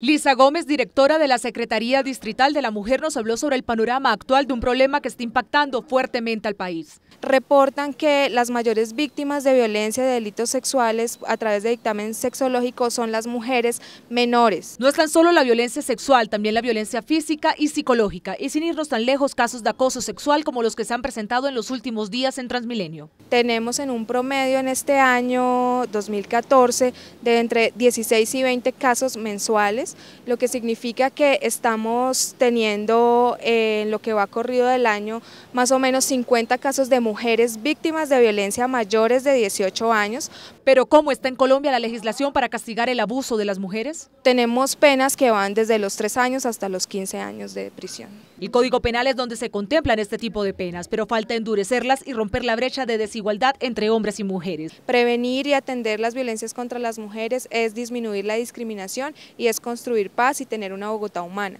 Lisa Gómez, directora de la Secretaría Distrital de la Mujer, nos habló sobre el panorama actual de un problema que está impactando fuertemente al país. Reportan que las mayores víctimas de violencia y de delitos sexuales a través de dictamen sexológico son las mujeres menores. No es tan solo la violencia sexual, también la violencia física y psicológica, y sin irnos tan lejos casos de acoso sexual como los que se han presentado en los últimos días en Transmilenio. Tenemos en un promedio en este año 2014 de entre 16 y 20 casos mensuales lo que significa que estamos teniendo eh, en lo que va corrido del año más o menos 50 casos de mujeres víctimas de violencia mayores de 18 años. Pero ¿cómo está en Colombia la legislación para castigar el abuso de las mujeres? Tenemos penas que van desde los 3 años hasta los 15 años de prisión. El Código Penal es donde se contemplan este tipo de penas, pero falta endurecerlas y romper la brecha de desigualdad entre hombres y mujeres. Prevenir y atender las violencias contra las mujeres es disminuir la discriminación y es con construir paz y tener una Bogotá humana.